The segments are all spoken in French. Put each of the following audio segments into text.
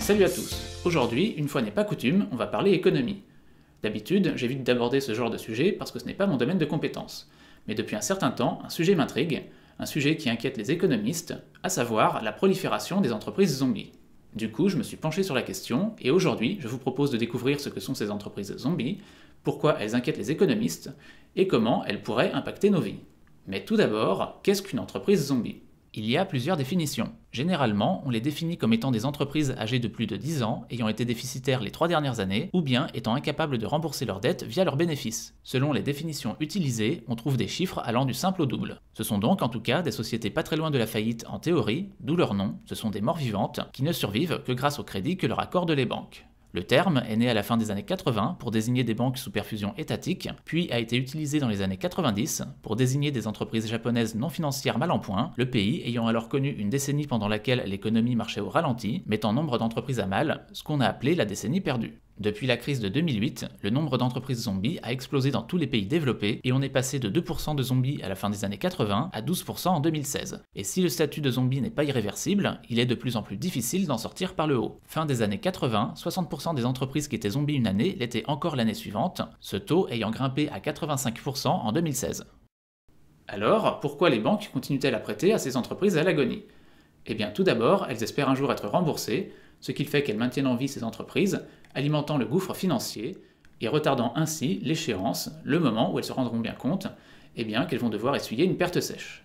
Salut à tous Aujourd'hui, une fois n'est pas coutume, on va parler économie. D'habitude, j'évite d'aborder ce genre de sujet parce que ce n'est pas mon domaine de compétence. Mais depuis un certain temps, un sujet m'intrigue, un sujet qui inquiète les économistes, à savoir la prolifération des entreprises zombies. Du coup, je me suis penché sur la question, et aujourd'hui, je vous propose de découvrir ce que sont ces entreprises zombies, pourquoi elles inquiètent les économistes, et comment elles pourraient impacter nos vies. Mais tout d'abord, qu'est-ce qu'une entreprise zombie il y a plusieurs définitions. Généralement, on les définit comme étant des entreprises âgées de plus de 10 ans, ayant été déficitaires les trois dernières années, ou bien étant incapables de rembourser leurs dettes via leurs bénéfices. Selon les définitions utilisées, on trouve des chiffres allant du simple au double. Ce sont donc en tout cas des sociétés pas très loin de la faillite en théorie, d'où leur nom, ce sont des morts vivantes, qui ne survivent que grâce au crédit que leur accordent les banques. Le terme est né à la fin des années 80 pour désigner des banques sous perfusion étatique, puis a été utilisé dans les années 90 pour désigner des entreprises japonaises non financières mal en point, le pays ayant alors connu une décennie pendant laquelle l'économie marchait au ralenti, mettant nombre d'entreprises à mal, ce qu'on a appelé la décennie perdue. Depuis la crise de 2008, le nombre d'entreprises zombies a explosé dans tous les pays développés et on est passé de 2% de zombies à la fin des années 80 à 12% en 2016. Et si le statut de zombie n'est pas irréversible, il est de plus en plus difficile d'en sortir par le haut. Fin des années 80, 60% des entreprises qui étaient zombies une année l'étaient encore l'année suivante, ce taux ayant grimpé à 85% en 2016. Alors, pourquoi les banques continuent-elles à prêter à ces entreprises à l'agonie eh bien tout d'abord, elles espèrent un jour être remboursées, ce qui fait qu'elles maintiennent en vie ces entreprises, alimentant le gouffre financier et retardant ainsi l'échéance, le moment où elles se rendront bien compte eh bien, qu'elles vont devoir essuyer une perte sèche.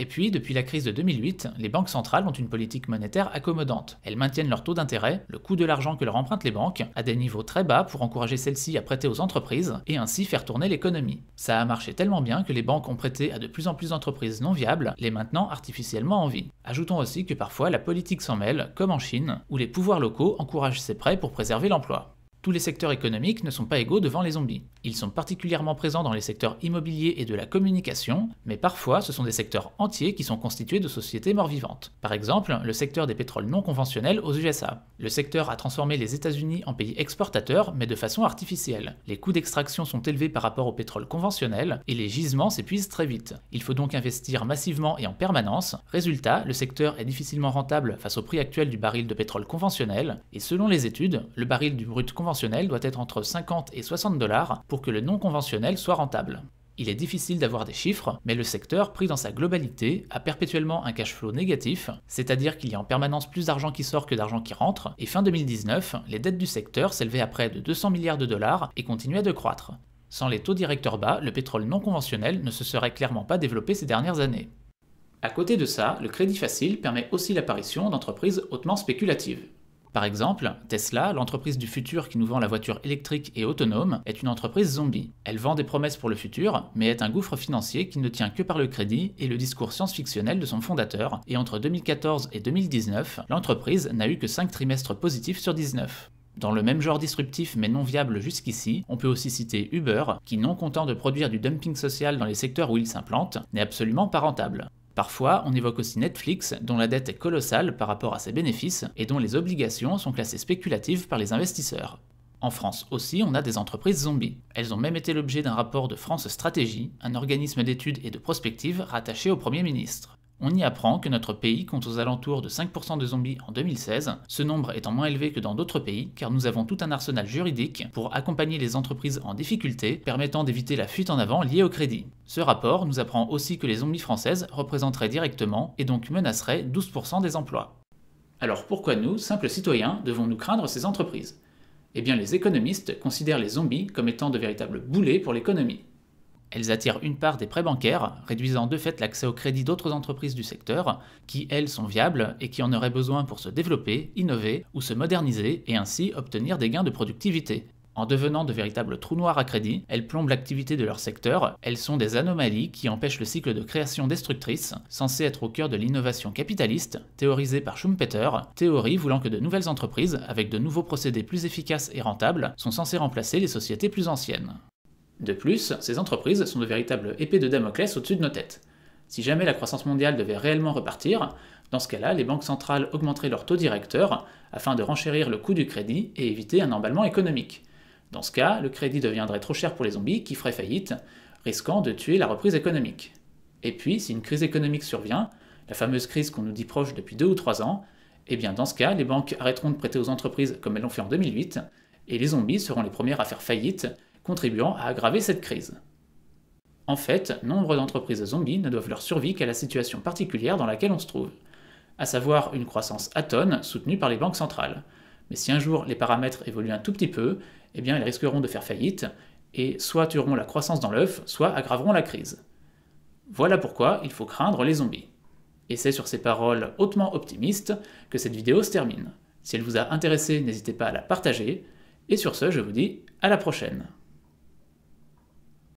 Et puis, depuis la crise de 2008, les banques centrales ont une politique monétaire accommodante. Elles maintiennent leur taux d'intérêt, le coût de l'argent que leur empruntent les banques, à des niveaux très bas pour encourager celles-ci à prêter aux entreprises et ainsi faire tourner l'économie. Ça a marché tellement bien que les banques ont prêté à de plus en plus d'entreprises non viables, les maintenant artificiellement en vie. Ajoutons aussi que parfois la politique s'en mêle, comme en Chine, où les pouvoirs locaux encouragent ces prêts pour préserver l'emploi. Tous les secteurs économiques ne sont pas égaux devant les zombies. Ils sont particulièrement présents dans les secteurs immobiliers et de la communication, mais parfois ce sont des secteurs entiers qui sont constitués de sociétés mort-vivantes. Par exemple, le secteur des pétroles non conventionnels aux USA. Le secteur a transformé les États-Unis en pays exportateurs, mais de façon artificielle. Les coûts d'extraction sont élevés par rapport au pétrole conventionnel et les gisements s'épuisent très vite. Il faut donc investir massivement et en permanence. Résultat, le secteur est difficilement rentable face au prix actuel du baril de pétrole conventionnel, et selon les études, le baril du brut conventionnel doit être entre 50 et 60 dollars pour que le non conventionnel soit rentable. Il est difficile d'avoir des chiffres, mais le secteur, pris dans sa globalité, a perpétuellement un cash flow négatif, c'est-à-dire qu'il y a en permanence plus d'argent qui sort que d'argent qui rentre, et fin 2019, les dettes du secteur s'élevaient à près de 200 milliards de dollars et continuaient de croître. Sans les taux directeurs bas, le pétrole non conventionnel ne se serait clairement pas développé ces dernières années. À côté de ça, le crédit facile permet aussi l'apparition d'entreprises hautement spéculatives. Par exemple, Tesla, l'entreprise du futur qui nous vend la voiture électrique et autonome, est une entreprise zombie. Elle vend des promesses pour le futur, mais est un gouffre financier qui ne tient que par le crédit et le discours science-fictionnel de son fondateur, et entre 2014 et 2019, l'entreprise n'a eu que 5 trimestres positifs sur 19. Dans le même genre disruptif mais non viable jusqu'ici, on peut aussi citer Uber, qui non content de produire du dumping social dans les secteurs où il s'implante, n'est absolument pas rentable. Parfois, on évoque aussi Netflix, dont la dette est colossale par rapport à ses bénéfices et dont les obligations sont classées spéculatives par les investisseurs. En France aussi, on a des entreprises zombies. Elles ont même été l'objet d'un rapport de France Stratégie, un organisme d'études et de prospective rattaché au Premier ministre. On y apprend que notre pays compte aux alentours de 5% de zombies en 2016, ce nombre étant moins élevé que dans d'autres pays car nous avons tout un arsenal juridique pour accompagner les entreprises en difficulté permettant d'éviter la fuite en avant liée au crédit. Ce rapport nous apprend aussi que les zombies françaises représenteraient directement et donc menaceraient 12% des emplois. Alors pourquoi nous, simples citoyens, devons-nous craindre ces entreprises Eh bien les économistes considèrent les zombies comme étant de véritables boulets pour l'économie. Elles attirent une part des prêts bancaires, réduisant de fait l'accès au crédit d'autres entreprises du secteur, qui elles sont viables et qui en auraient besoin pour se développer, innover ou se moderniser et ainsi obtenir des gains de productivité. En devenant de véritables trous noirs à crédit, elles plombent l'activité de leur secteur, elles sont des anomalies qui empêchent le cycle de création destructrice, censé être au cœur de l'innovation capitaliste, théorisée par Schumpeter, théorie voulant que de nouvelles entreprises, avec de nouveaux procédés plus efficaces et rentables, sont censées remplacer les sociétés plus anciennes. De plus, ces entreprises sont de véritables épées de Damoclès au-dessus de nos têtes. Si jamais la croissance mondiale devait réellement repartir, dans ce cas-là, les banques centrales augmenteraient leur taux directeur afin de renchérir le coût du crédit et éviter un emballement économique. Dans ce cas, le crédit deviendrait trop cher pour les zombies qui feraient faillite, risquant de tuer la reprise économique. Et puis, si une crise économique survient, la fameuse crise qu'on nous dit proche depuis deux ou trois ans, eh bien dans ce cas, les banques arrêteront de prêter aux entreprises comme elles l'ont fait en 2008, et les zombies seront les premières à faire faillite contribuant à aggraver cette crise. En fait, nombre d'entreprises zombies ne doivent leur survie qu'à la situation particulière dans laquelle on se trouve, à savoir une croissance à atone soutenue par les banques centrales. Mais si un jour les paramètres évoluent un tout petit peu, eh bien ils risqueront de faire faillite et soit tueront la croissance dans l'œuf, soit aggraveront la crise. Voilà pourquoi il faut craindre les zombies. Et c'est sur ces paroles hautement optimistes que cette vidéo se termine. Si elle vous a intéressé, n'hésitez pas à la partager. Et sur ce, je vous dis à la prochaine.